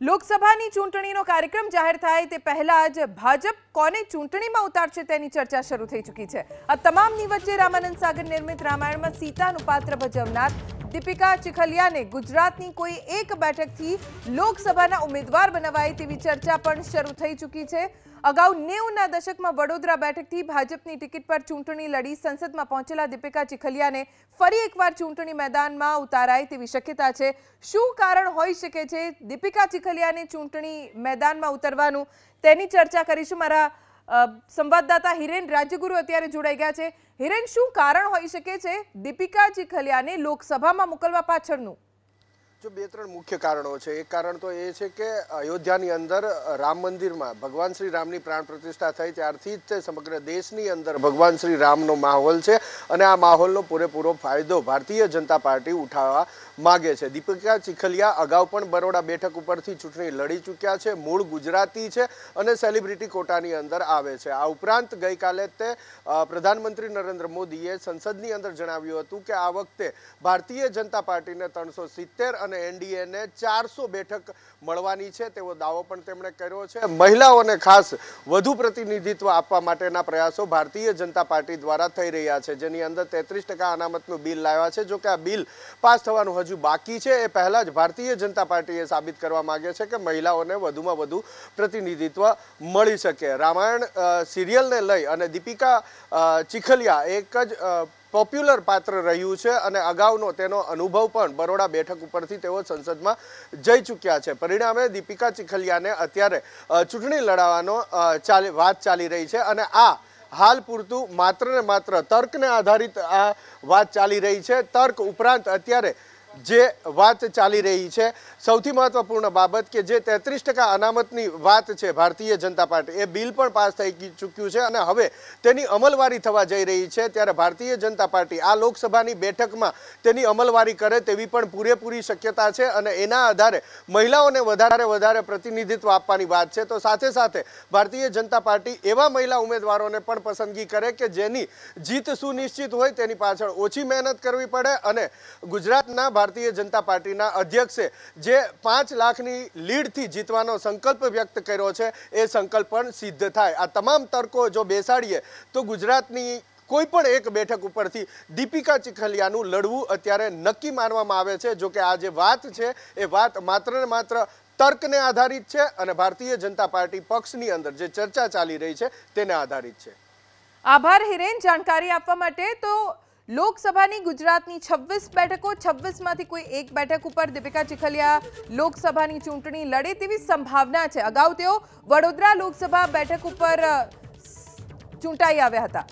લોકસભાની ચૂંટણીનો કાર્યક્રમ જાહેર થાય તે પહેલા જ ભાજપ કોને ચૂંટણીમાં ઉતારશે તેની ચર્ચા શરૂ થઈ ચૂકી છે આ તમામની વચ્ચે રામાનંદ સાગર નિર્મિત રામાયણમાં સીતાનું પાત્ર ભજવનાર દીપિકા ચિખલિયાને ગુજરાતની કોઈ એક બેઠકથી લોકસભાના ઉમેદવાર બનાવાય તેવી ચર્ચા પણ શરૂ થઈ ચૂકી છે અગાઉ નેવુંના દશકમાં વડોદરા બેઠકથી ભાજપની ટિકિટ પર ચૂંટણી લડી સંસદમાં પહોંચેલા દીપિકા ચિખલિયાને ફરી એકવાર ચૂંટણી મેદાનમાં ઉતારાય તેવી શક્યતા છે શું કારણ હોઈ શકે છે દીપિકા ચિખલિયાને ચૂંટણી મેદાનમાં ઉતરવાનું તેની ચર્ચા કરીશું મારા સંવાદદાતા હિરેન રાજ્યગુરુ અત્યારે જોડાઈ ગયા છે હિરેન શું કારણ હોઈ શકે છે દીપિકાજી ખલિયાને લોકસભામાં મોકલવા પાછળનું જો બે ત્રણ મુખ્ય કારણો છે એક કારણ તો એ છે કે અયોધ્યાની અંદર રામ મંદિરમાં ભગવાન શ્રી રામની પ્રાણ પ્રતિષ્ઠા થઈ ત્યારથી જ સમગ્ર દેશની અંદર ભગવાન શ્રી રામનો માહોલ છે અને આ માહોલનો પૂરેપૂરો ફાયદો ભારતીય જનતા પાર્ટી ઉઠાવવા માગે છે દીપિકા ચીખલિયા અગાઉ પણ બરોડા બેઠક ઉપરથી ચૂંટણી લડી ચૂક્યા છે મૂળ ગુજરાતી છે અને સેલિબ્રિટી કોટાની અંદર આવે છે આ ઉપરાંત ગઈકાલે તે પ્રધાનમંત્રી નરેન્દ્ર મોદીએ સંસદની અંદર જણાવ્યું હતું કે આ વખતે ભારતીય જનતા પાર્ટીને ત્રણસો સિત્તેર અને અને એનડીએને ચારસો બેઠક મળવાની છે તેવો દાવો પણ તેમણે કર્યો છે મહિલાઓને ખાસ વધુ પ્રતિનિધિત્વ આપવા માટેના પ્રયાસો ભારતીય જનતા પાર્ટી દ્વારા થઈ રહ્યા છે જેની અંદર તેત્રીસ ટકા અનામતનું બિલ લાવ્યા છે જોકે આ બિલ પાસ થવાનું હજુ બાકી છે એ પહેલાં જ ભારતીય જનતા પાર્ટીએ સાબિત કરવા માગે છે કે મહિલાઓને વધુમાં વધુ પ્રતિનિધિત્વ મળી શકે રામાયણ સિરિયલને લઈ અને દીપિકા ચીખલિયા એક જ પોપ્યુલર પાત્ર રહ્યું છે અને અગાઉનો તેનો અનુભવ પણ બરોડા બેઠક ઉપરથી તેઓ સંસદમાં જઈ ચૂક્યા છે પરિણામે દીપિકા ચીખલિયાને અત્યારે ચૂંટણી લડાવવાનો વાત ચાલી રહી છે અને આ હાલ પૂરતું માત્ર ને માત્ર તર્કને આધારિત આ વાત ચાલી રહી છે તર્ક ઉપરાંત અત્યારે જે વાત ચાલી રહી છે સૌથી મહત્વપૂર્ણ બાબત કે જે તેત્રીસ ટકા અનામતની વાત છે ભારતીય જનતા પાર્ટી એ બિલ પણ પાસ થઈ ચૂક્યું છે અને હવે તેની અમલવારી થવા જઈ રહી છે ત્યારે ભારતીય જનતા પાર્ટી આ લોકસભાની બેઠકમાં તેની અમલવારી કરે તેવી પણ પૂરેપૂરી શક્યતા છે અને એના આધારે મહિલાઓને વધારે વધારે પ્રતિનિધિત્વ આપવાની વાત છે તો સાથે સાથે ભારતીય જનતા પાર્ટી એવા મહિલા ઉમેદવારોને પણ પસંદગી કરે કે જેની જીત સુનિશ્ચિત હોય તેની પાછળ ઓછી મહેનત કરવી પડે અને ગુજરાતના ભારતીય જનતા પાર્ટીના અધ્યક્ષે જે પાંચ લાખની લીડથી જીતવાનો સંકલ્પ વ્યક્ત કર્યો છે એ સંકલ્પ પણ સિદ્ધ થાય આ તમામ તર્કો જો બેસાડીએ તો ગુજરાતની કોઈ પણ એક બેઠક ઉપરથી દીપિકા ચીખલિયાનું લડવું અત્યારે નક્કી માનવામાં આવે છે જોકે આ જે વાત છે એ વાત માત્ર ને માત્ર તર્કને આધારિત છે અને ભારતીય જનતા પાર્ટી પક્ષની અંદર જે ચર્ચા ચાલી રહી છે તેને આધારિત છે આભાર હિરેન જાણકારી આપવા માટે તો લોકસભાની ગુજરાતની છવ્વીસ બેઠકો છવ્વીસમાંથી કોઈ એક બેઠક ઉપર દીપિકા ચીખલિયા લોકસભાની ચૂંટણી લડે તેવી સંભાવના છે અગાઉ તેઓ વડોદરા લોકસભા બેઠક ઉપર ચૂંટાઈ આવ્યા હતા